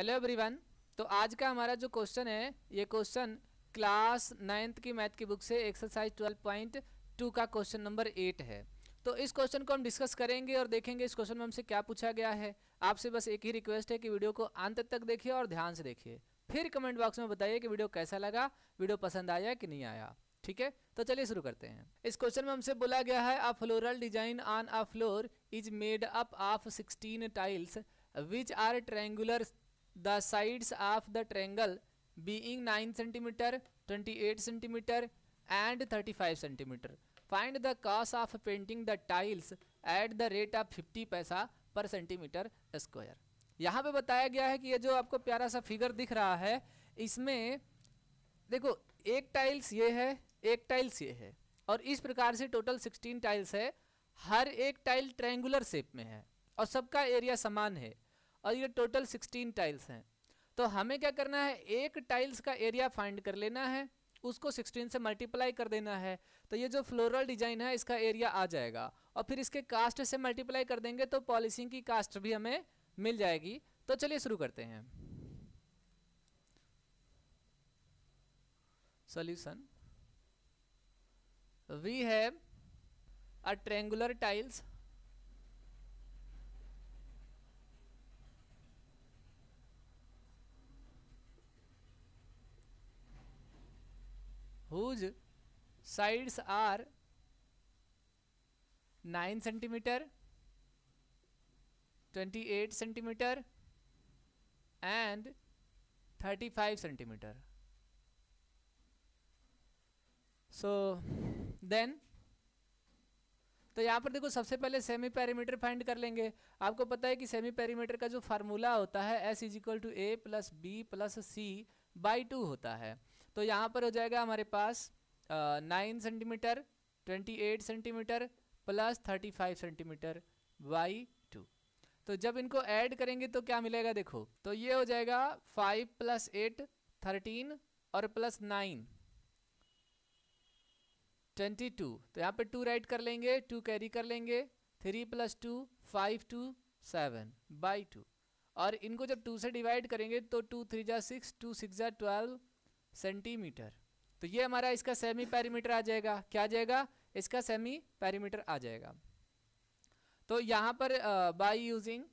hello everyone तो आज का हमारा जो क्वेश्चन है ये क्वेश्चन क्लास नाइन्थ की मैथ की बुक से एक्सरसाइज ट्वेल्व पॉइंट टू का क्वेश्चन नंबर एट है तो इस क्वेश्चन को हम डिस्कस करेंगे और देखेंगे इस क्वेश्चन में हमसे क्या पूछा गया है आपसे बस एक ही रिक्वेस्ट है कि वीडियो को अंत तक देखिए और ध्यान से देखिए फिर कमेंट बॉक्स में बताइए कि वीडियो कैसा लगा वीडियो पसंद आया कि नहीं आया ठीक है तो चलिए शुरू करते हैं इस क्वेश्चन में हमसे बोला गया है a floral design on a floor is made up of sixteen tiles which are triangular the sides of the triangle being 9 centimetre 28 centimetre and 35 centimetre find the cost of painting the tiles at the rate of 50 paisa per centimetre square यहाँ पे बताया गया है कि ये जो आपको प्यारा सा फिगर दिख रहा है इसमें देखो एक टाइल्स ये है एक टाइल्स ये है और इस प्रकार से टोटल 16 टाइल्स है हर एक टाइल ट्रेंगुलर शेप में है और सबका एरिया समान है और ये टोटल सिक्सटीन टाइल्स हैं तो हमें क्या करना है एक टाइल्स का एरिया फाइंड कर लेना है उसको 16 से मल्टीप्लाई कर देना है तो ये जो फ्लोरल डिजाइन है इसका एरिया आ जाएगा और फिर इसके कास्ट से मल्टीप्लाई कर देंगे तो पॉलिसिंग की कास्ट भी हमें मिल जाएगी तो चलिए शुरू करते हैं solution we have a triangular tiles whose sides are 9 eight 28 and and 35 centimetre so then तो यहाँ पर देखो सबसे पहले सेमी पैरीमीटर फाइंड कर लेंगे आपको पता है कि सेमी पैरीमीटर का जो फार्मूला होता है S is equal to A plus B plus C by two होता है तो यहाँ पर हो जाएगा हमारे पास nine centimetre twenty eight centimetre plus thirty five centimetre by two तो जब इनको ऐड करेंगे तो क्या मिलेगा देखो तो ये हो जाएगा फाइव प्लस एट थर्टीन और प्लस नाइन ट्वेंटी टू तो यहाँ पे टू राइट कर लेंगे टू कैरी कर लेंगे three plus two five two seven by two और इनको जब टू से डिवाइड करेंगे तो टू थ्री जा सिक्स टू सिक्स जा ट्वेल्व सेंटीमीटर तो ये हमारा इसका सेमी पैरीमीटर आ जाएगा क्या आ जाएगा इसका सेमी पैरीमीटर आ जाएगा तो यहाँ पर बाय यूजिंग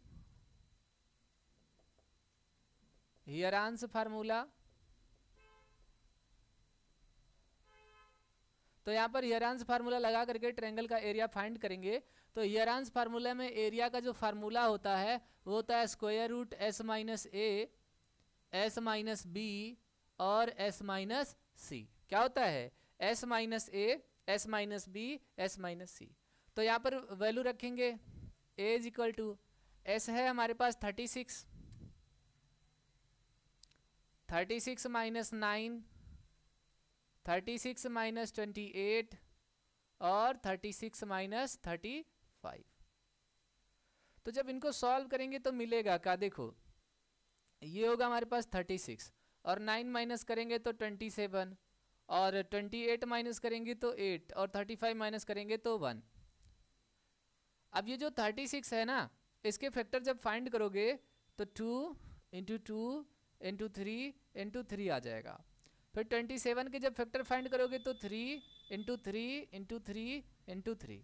हियरांस फार्मूला तो यहाँ पर हियरांस फार्मूला लगा करके ट्रेंगल का एरिया फाइंड करेंगे तो हियरांस फार्मूला में एरिया का जो फार्मूला होता है वो होता है square root S minus A S minus B और एस माइनस सी क्या होता है S minus A S minus B S minus C तो यहाँ पर वैल्यू रखेंगे A is equal to S है हमारे पास thirty six thirty six minus nine thirty six minus twenty eight और thirty six minus thirty five तो जब इनको सॉल्व करेंगे तो मिलेगा क्या देखो ये होगा हमारे पास थर्टी सिक्स और नाइन माइनस करेंगे तो ट्वेंटी सेवन और ट्वेंटी एट माइनस करेंगे तो एट और थर्टी फाइव माइनस करेंगे तो वन अब ये जो थर्टी सिक्स है ना इसके फैक्टर जब फाइंड करोगे तो two into two into three into three आ जाएगा फिर ट्वेंटी सेवन के जब फैक्टर फाइंड करोगे तो three into three into three into three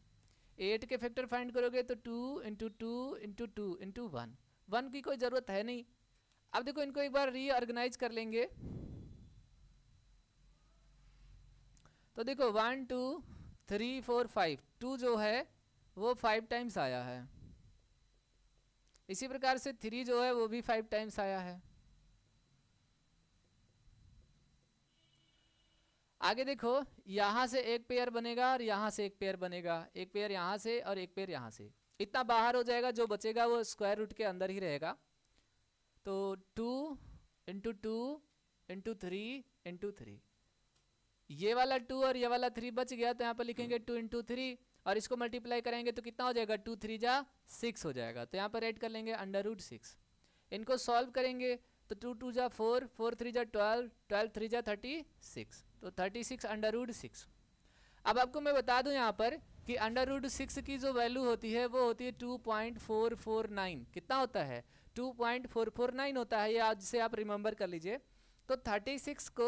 eight के फैक्टर फाइंड करोगे तो two into two into two into one one की कोई ज़रूरत है नहीं अब देखो इनको एक बार रीऑर्गेनाइज कर लेंगे तो देखो one two three four five two जो है वो फाइव टाइम्स आया है इसी प्रकार से थ्री जो है वो भी फाइव टाइम्स आया है आगे देखो यहाँ से एक पेयर बनेगा और यहाँ से एक पेयर बनेगा एक पेयर यहाँ से और एक पेयर यहाँ से इतना बाहर हो जाएगा जो बचेगा वो स्क्वायर रूट के अंदर ही रहेगा तो two into two into three into three ये वाला टू और ये वाला थ्री बच गया तो यहाँ पर लिखेंगे टू इंटू थ्री और इसको मल्टीप्लाई करेंगे तो कितना हो जाएगा टू थ्री जा सिक्स हो जाएगा तो यहाँ पर ऐड कर लेंगे अंडर रूट सिक्स इनको सॉल्व करेंगे तो टू टू जा फोर फोर थ्री जा ट्वेल्व ट्वेल्व थ्री जा थर्टी सिक्स तो thirty six under root six अब आपको मैं बता दूँ यहाँ पर कि अंडर रूट सिक्स की जो वैल्यू होती है वो होती है two point four four nine कितना होता है 2.449 होता है ये आज से आप रिमेंबर कर लीजिए तो 36 को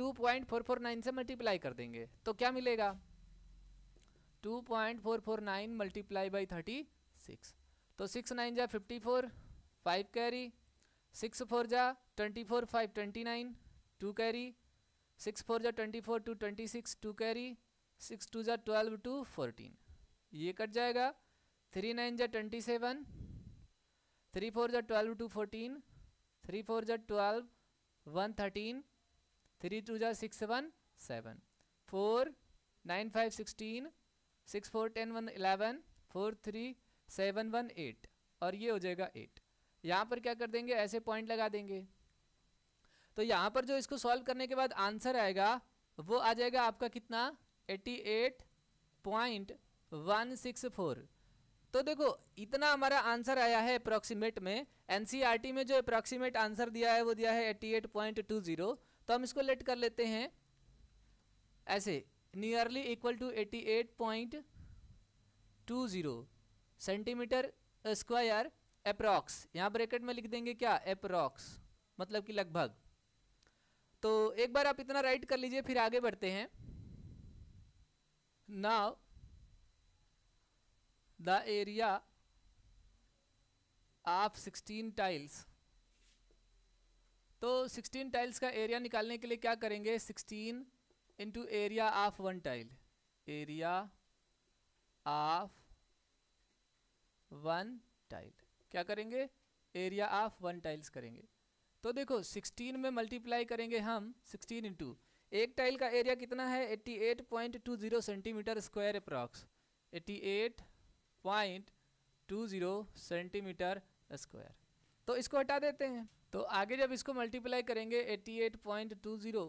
2.449 से मल्टीप्लाई कर देंगे तो क्या मिलेगा 2.449 मल्टीप्लाई बाई थर्टी सिक्स तो सिक्स नाइन जा fifty four five carry six four जा twenty four five twenty nine two carry six four जा twenty four two twenty six two carry six two जा ट्वेल्व टू फोर्टीन ये cut जाएगा three nine जा twenty seven three four ज़ा twelve two fourteen three four ज़ा twelve one thirteen three two ज़ा six one seven four nine five sixteen six four ten one eleven four three seven one eight और ये हो जाएगा eight यहाँ पर क्या कर देंगे ऐसे पॉइंट लगा देंगे तो यहाँ पर जो इसको सॉल्व करने के बाद आंसर आएगा वो आ जाएगा आपका कितना eighty eight point one six four तो देखो इतना हमारा आंसर आया है अप्रॉक्सीमेट में एनसीईआरटी e में जो अप्रॉक्सीमेट आंसर दिया है वो दिया है एट्टी तो हम इसको लेट कर लेते हैं ऐसे nearly equal to zero centimetre square approx यहाँ ब्रैकेट में लिख देंगे क्या अप्रॉक्स मतलब कि लगभग तो एक बार आप इतना राइट कर लीजिए फिर आगे बढ़ते हैं now the area of sixteen tiles तो सिक्सटीन टाइल्स का एरिया निकालने के लिए क्या करेंगे sixteen into area of one tile area of one tile क्या करेंगे एरिया ऑफ वन टाइल्स करेंगे तो देखो 16 में मल्टीप्लाई करेंगे हम 16 इंटू एक टाइल का एरिया कितना है 88.20 centimetre square approx 88 point two zero centimetre square तो इसको हटा देते हैं तो आगे जब इसको मल्टीप्लाई करेंगे eighty eight point two zero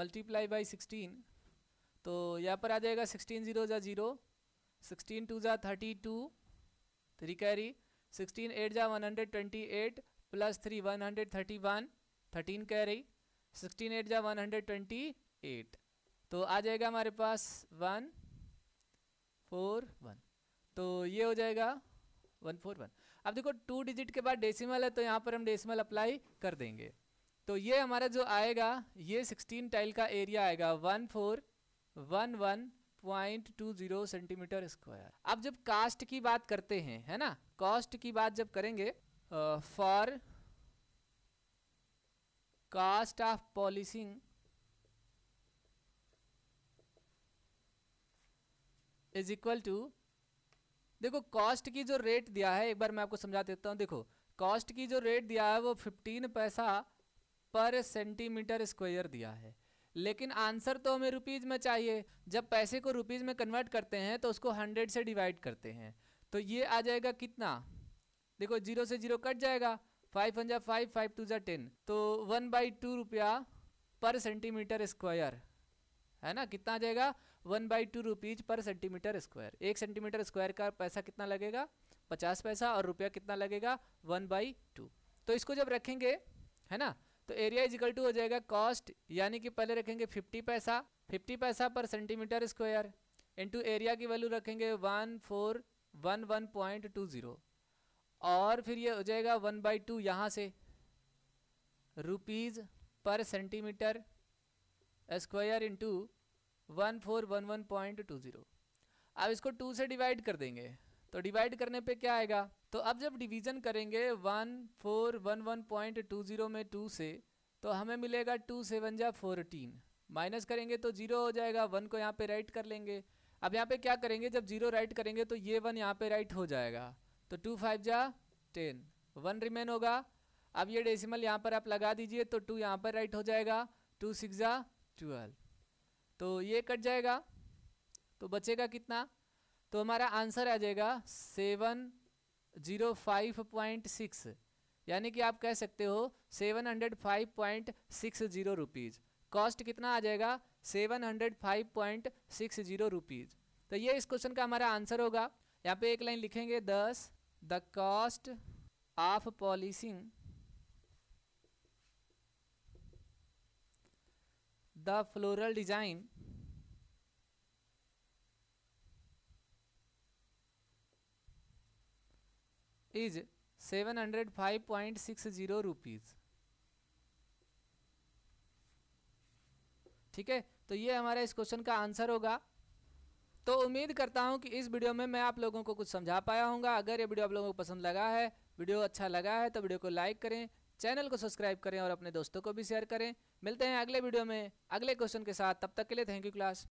multiply by sixteen तो यहाँ पर आ जाएगा सिक्सटीन ज़ीरो ज़ा ज़ीरो सिक्सटीन टू ज़ा thirty two three carry sixteen eight ज़ा one hundred twenty eight plus three one hundred thirty one thirteen carry sixteen eight ज़ा one hundred twenty eight तो आ जाएगा हमारे पास वन फोर वन तो ये हो जाएगा वन फोर वन अब देखो टू डिजिट के बाद डेसिमल है तो यहाँ पर हम डेसिमल अप्लाई कर देंगे तो ये हमारा जो आएगा ये सिक्सटीन टाइल का एरिया आएगा one four one one point two zero centimetre square अब जब कास्ट की बात करते हैं है ना कॉस्ट की बात जब करेंगे for cost of polishing is equal to देखो कॉस्ट की जो रेट दिया है एक बार मैं आपको समझा देता हूँ देखो कॉस्ट की जो रेट दिया है वो फिफ्टीन पैसा पर सेंटीमीटर स्क्वायर दिया है लेकिन आंसर तो हमें रुपीज़ में चाहिए जब पैसे को रुपीज़ में कन्वर्ट करते हैं तो उसको हंड्रेड से डिवाइड करते हैं तो ये आ जाएगा कितना देखो जीरो से जीरो कट जाएगा फाइव हंजा फाइव फाइव टू ज़ा टेन तो वन बाई टू रुपया पर सेंटीमीटर स्क्वायर है ना कितना आ जाएगा one by two rupees per centimetre square एक सेंटीमीटर स्क्वायर का पैसा कितना लगेगा पचास पैसा और रुपया कितना लगेगा वन बाई टू तो इसको जब रखेंगे है ना तो एरिया इजिकल टू हो जाएगा कॉस्ट यानी कि पहले रखेंगे फिफ्टी पैसा fifty paisa per centimetre square into area की वैल्यू रखेंगे one four one one point two zero और फिर ये हो जाएगा वन बाई टू यहाँ से rupees per centimetre square into one four one one point two zero अब इसको टू से डिवाइड कर देंगे तो डिवाइड करने पे क्या आएगा तो अब जब डिवीज़न करेंगे one four one one point two zero में टू से तो हमें मिलेगा टू सेवन जा फोरटीन माइनस करेंगे तो जीरो हो जाएगा वन को यहाँ पे राइट कर लेंगे अब यहाँ पे क्या करेंगे जब जीरो राइट करेंगे तो ये वन यहाँ पे राइट हो जाएगा तो टू फाइव जा टेन वन रिमेन होगा अब ये डेसिमल यहाँ पर आप लगा दीजिए तो टू यहाँ पर राइट हो जाएगा टू सिक्स जा ट्वेल्व तो ये कट जाएगा तो बचेगा कितना तो हमारा आंसर आ जाएगा seven zero five point six यानी कि आप कह सकते हो seven hundred five point six zero rupees cost कितना आ जाएगा seven hundred five point six zero rupees तो ये इस क्वेश्चन का हमारा आंसर होगा यहाँ पे एक लाइन लिखेंगे दस the cost of policing hundred five point six 705.60 rupees ठीक है तो ये हमारा इस क्वेश्चन का आंसर होगा तो उम्मीद करता हूँ कि इस वीडियो में मैं आप लोगों को कुछ समझा पाया हूँगा अगर ये वीडियो आप लोगों को पसंद लगा है वीडियो अच्छा लगा है तो वीडियो को लाइक करें चैनल को सब्सक्राइब करें और अपने दोस्तों को भी शेयर करें मिलते हैं अगले वीडियो में अगले क्वेश्चन के साथ तब तक के लिए थैंक यू क्लास